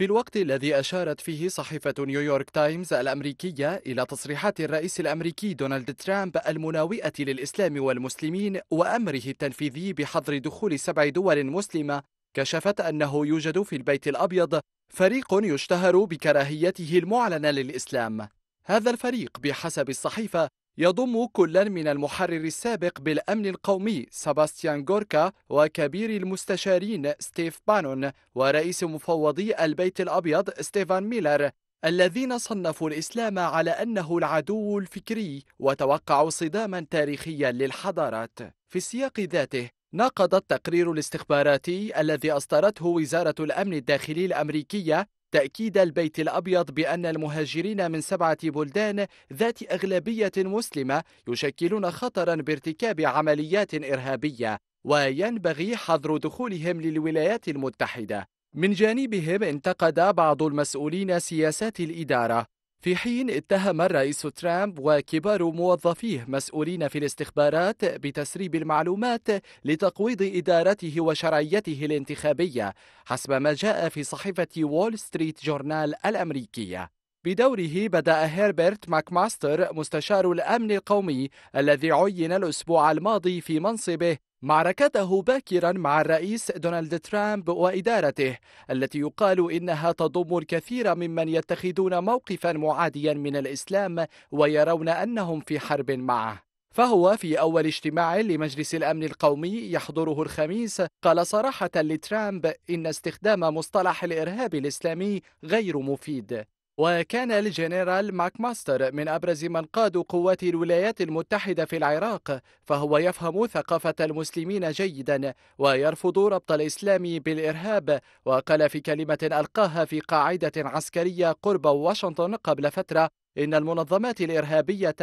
في الوقت الذي أشارت فيه صحيفة نيويورك تايمز الأمريكية إلى تصريحات الرئيس الأمريكي دونالد ترامب المناوئة للإسلام والمسلمين وأمره التنفيذي بحظر دخول سبع دول مسلمة كشفت أنه يوجد في البيت الأبيض فريق يشتهر بكراهيته المعلنة للإسلام هذا الفريق بحسب الصحيفة يضم كلا من المحرر السابق بالأمن القومي سباستيان غوركا وكبير المستشارين ستيف بانون ورئيس مفوضي البيت الأبيض ستيفان ميلر الذين صنفوا الإسلام على أنه العدو الفكري وتوقعوا صداما تاريخيا للحضارات في السياق ذاته ناقض التقرير الاستخباراتي الذي أصدرته وزارة الأمن الداخلي الأمريكية تأكيد البيت الأبيض بأن المهاجرين من سبعة بلدان ذات أغلبية مسلمة يشكلون خطرا بارتكاب عمليات إرهابية وينبغي حظر دخولهم للولايات المتحدة من جانبهم انتقد بعض المسؤولين سياسات الإدارة في حين اتهم الرئيس ترامب وكبار موظفيه مسؤولين في الاستخبارات بتسريب المعلومات لتقويض ادارته وشرعيته الانتخابيه حسب ما جاء في صحيفه وول ستريت جورنال الامريكيه بدوره بدأ هيربرت ماكماستر مستشار الأمن القومي الذي عين الأسبوع الماضي في منصبه معركته باكرا مع الرئيس دونالد ترامب وادارته التي يقال انها تضم الكثير ممن يتخذون موقفا معاديا من الاسلام ويرون انهم في حرب معه فهو في أول اجتماع لمجلس الأمن القومي يحضره الخميس قال صراحة لترامب إن استخدام مصطلح الإرهاب الإسلامي غير مفيد وكان الجنرال ماك ماستر من أبرز من قادوا قوات الولايات المتحدة في العراق فهو يفهم ثقافة المسلمين جيدا ويرفض ربط الإسلام بالإرهاب وقال في كلمة ألقاها في قاعدة عسكرية قرب واشنطن قبل فترة إن المنظمات الإرهابية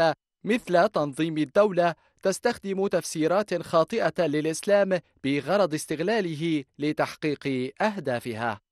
مثل تنظيم الدولة تستخدم تفسيرات خاطئة للإسلام بغرض استغلاله لتحقيق أهدافها